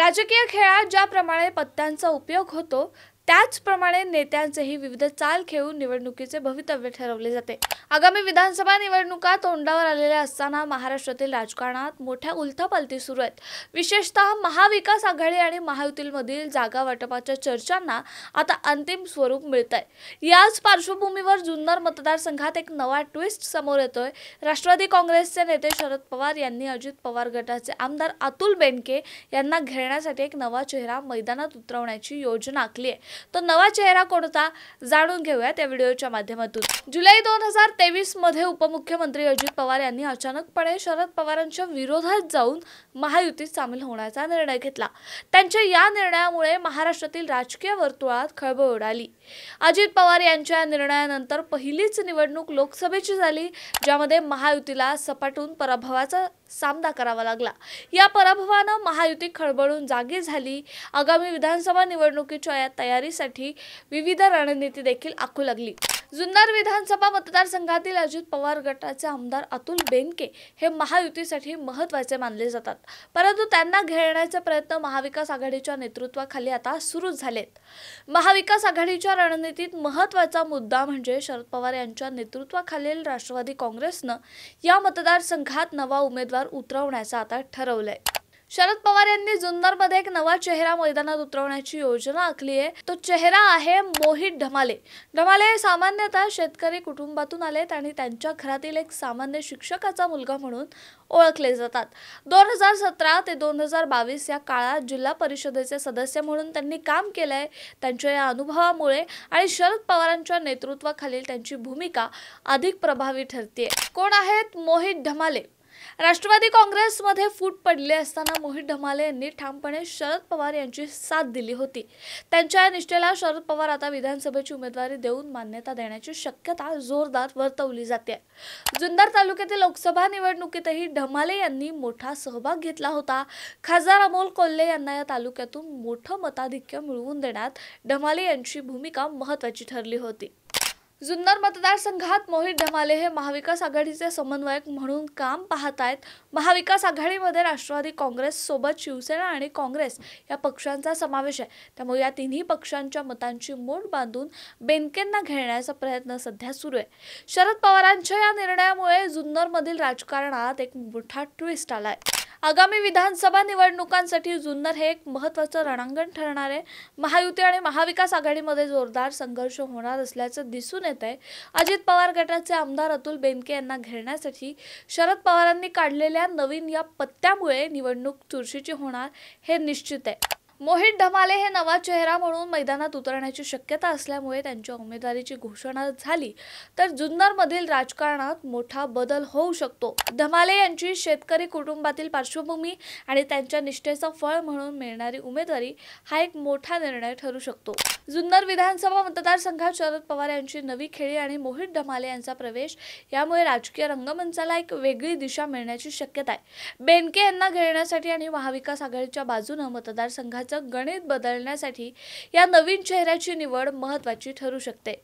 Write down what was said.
राजकीय खेळात ज्याप्रमाणे पत्त्यांचा उपयोग होतो त्याचप्रमाणे नेत्यांचेही विविध चाल खेळून निवडणुकीचे भवितव्य ठरवले जाते आगामी विधानसभा निवडणुका तोंडावर आलेल्या असताना महाराष्ट्रातील राजकारणात मोठ्या उलथापालथी सुरू आहेत विशेषतः महाविकास आघाडी आणि महायुतीमधील जागा वाटपाच्या चर्चांना आता अंतिम स्वरूप मिळत आहे याच पार्श्वभूमीवर जुन्नर मतदारसंघात एक नवा ट्विस्ट समोर येतोय राष्ट्रवादी काँग्रेसचे नेते शरद पवार यांनी अजित पवार गटाचे आमदार अतुल बेनके यांना घेण्यासाठी एक नवा चेहरा मैदानात उतरवण्याची योजना आखली आहे तो नवा चेहरा कोणता जाणून घेऊयात या व्हिडिओच्या माध्यमातून जुलै दोन हजार तेवीस मध्ये उपमुख्यमंत्री अजित पवार यांनी अचानकपणे शरद पवारांच्या विरोधात जाऊन महायुतीत सामील होण्याचा निर्णय घेतला त्यांच्या या निर्णयामुळे महाराष्ट्रातील राजकीय वर्तुळात खळबळ उडाली अजित पवार यांच्या निर्णयानंतर पहिलीच निवडणूक लोकसभेची झाली ज्यामध्ये महायुतीला सपाटून पराभवाचा सामना करावा लागला या पराभवानं महायुती खळबळून जागी झाली आगामी विधानसभा निवडणुकीच्या या तयारी साठी विविध रणनीती देखील आखू लागली जुन्नर विधानसभा मतदारसंघातील अजित पवार गटाचे आमदार अतुल बेनके हे महायुतीसाठी महत्वाचे मानले जातात परंतु त्यांना घेण्याचा प्रयत्न महाविकास आघाडीच्या नेतृत्वाखाली आता सुरू झालेत महाविकास आघाडीच्या रणनीतीत महत्वाचा मुद्दा म्हणजे शरद पवार यांच्या नेतृत्वाखालील राष्ट्रवादी काँग्रेसनं या मतदारसंघात नवा उमेदवार उतरवण्याचं आता ठरवलंय शरद पवार यांनी जुन्नरमध्ये एक नवा चेहरा मैदानात उतरवण्याची योजना आखली आहे तो चेहरा आहे मोहित ढमाले ढमाले हे सामान्यतः शेतकरी कुटुंबातून आलेत आणि त्यांच्या घरातील एक सामान्य शिक्षकाचा मुलगा म्हणून ओळखले जातात दोन हजार सतरा ते दोन हजार बावीस या काळात जिल्हा परिषदेचे सदस्य म्हणून त्यांनी काम केलं आहे त्यांच्या या अनुभवामुळे आणि शरद पवारांच्या नेतृत्वाखालील त्यांची भूमिका अधिक प्रभावी ठरते कोण आहेत मोहित ढमाले राष्ट्रवादी काँग्रेसमध्ये फूट पडले असताना मोहित ढमाले यांनी ठामपणे शरद पवार यांची साथ दिली होती त्यांच्या या निष्ठेला शरद पवार आता विधानसभेची उमेदवारी देऊन मान्यता देण्याची शक्यता जोरदार वर्तवली जाते जुन्नर तालुक्यातील लोकसभा निवडणुकीतही ढमाले यांनी मोठा सहभाग घेतला होता खासदार अमोल कोल्हे यांना या तालुक्यातून मोठं मताधिक्य मिळवून देण्यात ढमाले यांची भूमिका महत्वाची ठरली होती जुन्नर मतदारसंघात मोहित ढमाले हे महाविकास आघाडीचे समन्वयक म्हणून काम पाहत आहेत महाविकास आघाडीमध्ये राष्ट्रवादी काँग्रेस सोबत शिवसेना आणि काँग्रेस या पक्षांचा समावेश आहे त्यामुळे या तिन्ही पक्षांच्या मतांची मोड बांधून बेनकेंना घेण्याचा प्रयत्न सध्या सुरू आहे शरद पवारांच्या या निर्णयामुळे जुन्नरमधील राजकारणात एक मोठा ट्विस्ट आला आहे आगामी विधानसभा निवडणुकांसाठी जुन्नर हे एक महत्वाचं रणांगण ठरणारे महायुती आणि महाविकास आघाडीमध्ये जोरदार संघर्ष होणार असल्याचं दिसून येत आहे अजित पवार गटाचे आमदार अतुल बेनके यांना घेण्यासाठी शरद पवारांनी काढलेल्या नवीन या पत्त्यामुळे निवडणूक चुरशीची होणार हे निश्चित आहे मोहित ढमाले हे नवा चेहरा म्हणून मैदानात उतरण्याची शक्यता असल्यामुळे त्यांच्या उमेदवारीची घोषणा झाली तर जुन्नरमधील राजकारणात मोठा बदल होऊ शकतो धमाले यांची शेतकरी कुटुंबातील पार्श्वभूमी आणि त्यांच्या निष्ठेचं फळ म्हणून मिळणारी उमेदवारी हा एक मोठा निर्णय ठरू शकतो जुन्नर विधानसभा मतदारसंघात शरद पवार यांची नवी खेळी आणि मोहित ढमाले यांचा प्रवेश यामुळे राजकीय रंगमंचाला एक वेगळी दिशा मिळण्याची शक्यता आहे बेनके यांना घेण्यासाठी आणि महाविकास आघाडीच्या बाजूनं मतदारसंघात गणित बदलण्यासाठी या नवीन चेहऱ्याची निवड महत्वाची ठरू शकते